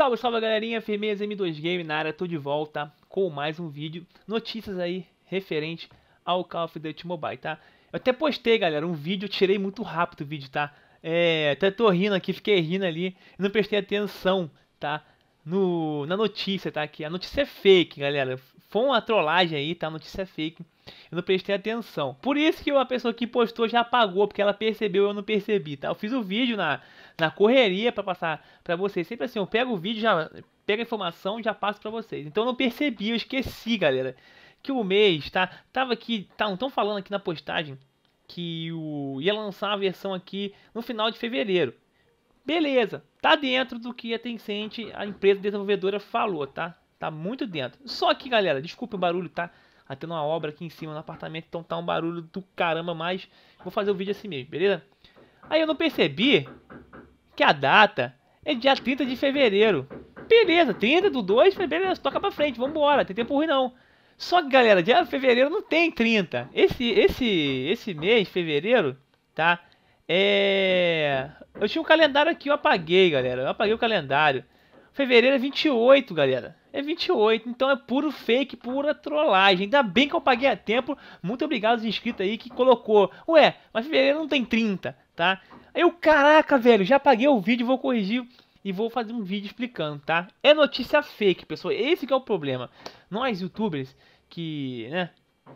Salve, salve galerinha, firmeza M2 Game na área, tô de volta com mais um vídeo, notícias aí referente ao Call of Duty Mobile, tá? Eu até postei, galera, um vídeo, tirei muito rápido o vídeo, tá? É, até tô rindo aqui, fiquei rindo ali, não prestei atenção, tá? No, na notícia, tá? Que a notícia é fake, galera, foi uma trollagem aí, tá? A notícia é fake, eu não prestei atenção. Por isso que uma pessoa que postou já apagou, porque ela percebeu, eu não percebi, tá? Eu fiz o vídeo na, na correria para passar para vocês. Sempre assim, eu pego o vídeo, já pego a informação já passo para vocês. Então eu não percebi, eu esqueci, galera. Que o mês, tá? Tava aqui, tá, estão falando aqui na postagem que o ia lançar a versão aqui no final de fevereiro. Beleza, tá dentro do que a Tencent, a empresa desenvolvedora falou, tá? Tá muito dentro. Só que, galera, desculpa o barulho, tá? tá tendo uma obra aqui em cima no apartamento, então tá um barulho do caramba, mas vou fazer o vídeo assim mesmo, beleza? Aí eu não percebi que a data é dia 30 de fevereiro. Beleza, 30 do 2, beleza, toca pra frente, vambora, tem tempo ruim não. Só que galera, dia fevereiro não tem 30. Esse, esse, esse mês, fevereiro, tá? É... Eu tinha um calendário aqui, eu apaguei, galera. Eu apaguei o calendário. Fevereiro é 28, galera é 28. Então é puro fake, pura trollagem. Ainda bem que eu paguei a tempo. Muito obrigado aos inscritos aí que colocou. Ué, mas fevereiro não tem 30, tá? Aí Eu, caraca, velho, já paguei o vídeo, vou corrigir e vou fazer um vídeo explicando, tá? É notícia fake, pessoal. Esse que é o problema. Nós, youtubers, que, né,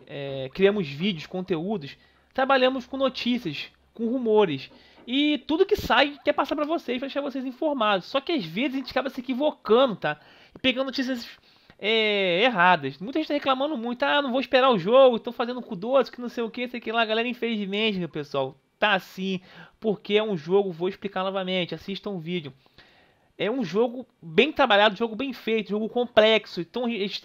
é, criamos vídeos, conteúdos, trabalhamos com notícias, com rumores. E tudo que sai quer passar para vocês, pra deixar vocês informados. Só que às vezes a gente acaba se equivocando, tá? E pegando notícias é, erradas. Muita gente tá reclamando muito, ah, não vou esperar o jogo, estão fazendo cu doce, que não sei o que, sei que lá. galera, infelizmente, pessoal, tá assim, porque é um jogo, vou explicar novamente, assista um vídeo é um jogo bem trabalhado, jogo bem feito, jogo complexo. Então eles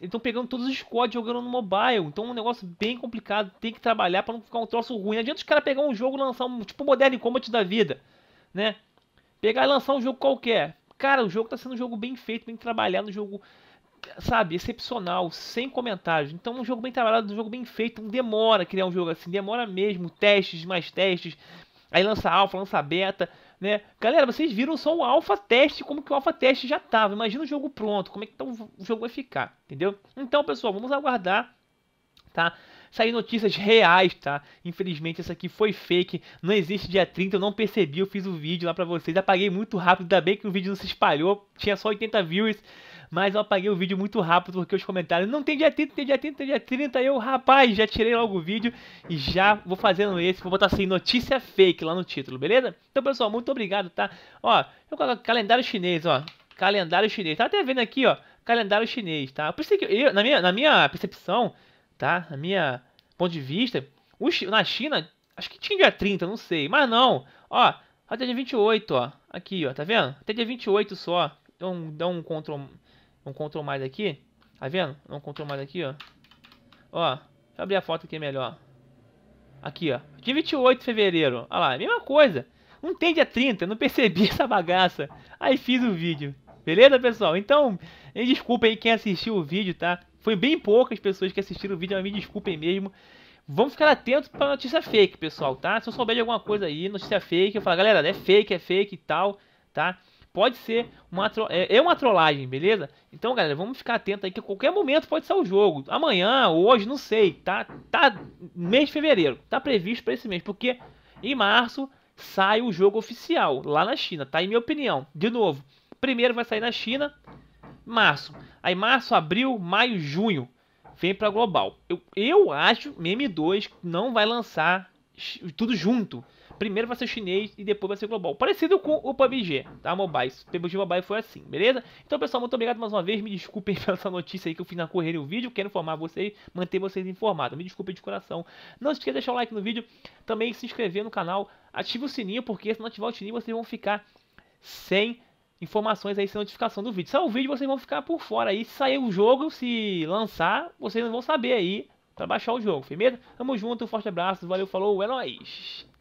estão pegando todos os códigos jogando no mobile. Então é um negócio bem complicado, tem que trabalhar para não ficar um troço ruim. Não adianta os caras pegar um jogo e lançar um tipo Modern Combat da vida, né? Pegar e lançar um jogo qualquer. Cara, o jogo está sendo um jogo bem feito, bem trabalhado, um jogo, sabe, excepcional, sem comentários. Então um jogo bem trabalhado, um jogo bem feito, não demora criar um jogo assim, demora mesmo, testes, mais testes. Aí lança alfa, lança beta né? Galera, vocês viram só o alfa teste, como que o alfa teste já estava. Imagina o jogo pronto, como é que tá o jogo vai ficar, entendeu? Então, pessoal, vamos aguardar, tá? sair notícias reais, tá? Infelizmente, essa aqui foi fake. Não existe dia 30, eu não percebi, eu fiz o um vídeo lá pra vocês. Apaguei muito rápido, ainda bem que o vídeo não se espalhou. Tinha só 80 views mas eu apaguei o vídeo muito rápido porque os comentários não tem dia 30, tem dia 30, tem dia 30. Eu, rapaz, já tirei logo o vídeo e já vou fazendo esse. Vou botar assim, notícia fake lá no título, beleza? Então, pessoal, muito obrigado, tá? Ó, eu coloco calendário chinês, ó. Calendário chinês. Tá até vendo aqui, ó. Calendário chinês, tá? Por isso que eu, na minha, na minha percepção, tá? Na minha ponto de vista, o, na China, acho que tinha dia 30, não sei. Mas não, ó. Até dia 28, ó. Aqui, ó, tá vendo? Até dia 28 só. Então, dá um Ctrl um Ctrl mais aqui. Tá vendo? Um Ctrl mais aqui, ó. Ó, deixa eu abrir a foto aqui melhor. Aqui, ó. Dia 28 de fevereiro. Olha lá, mesma coisa. Não tem dia 30, não percebi essa bagaça. Aí fiz o vídeo. Beleza, pessoal? Então, me desculpa aí quem assistiu o vídeo, tá? Foi bem poucas pessoas que assistiram o vídeo, mas me desculpem mesmo. Vamos ficar atentos para notícia fake, pessoal, tá? Se eu souber de alguma coisa aí, notícia fake, eu falo, galera, é fake, é fake e tal, tá? pode ser uma é, é uma trollagem, beleza? Então, galera, vamos ficar atento aí que a qualquer momento pode sair o jogo. Amanhã, hoje, não sei, tá tá mês de fevereiro, tá previsto para esse mês, porque em março sai o jogo oficial lá na China, tá? Em minha opinião, de novo, primeiro vai sair na China, março. Aí março, abril, maio, junho vem para global. Eu, eu acho M2 não vai lançar tudo junto. Primeiro vai ser chinês e depois vai ser global. Parecido com o PUBG, tá? Mobile. O PUBG Mobile foi assim, beleza? Então, pessoal, muito obrigado mais uma vez. Me desculpem pela essa notícia aí que eu fiz na correria o vídeo. Quero informar vocês, manter vocês informados. Me desculpem de coração. Não se esqueça de deixar o like no vídeo. Também se inscrever no canal. Ative o sininho, porque se não ativar o sininho, vocês vão ficar sem informações aí, sem notificação do vídeo. Se sair é o vídeo, vocês vão ficar por fora aí. Se sair o jogo, se lançar, vocês não vão saber aí para baixar o jogo, firmeza? Tamo junto, um forte abraço, valeu, falou, é nóis!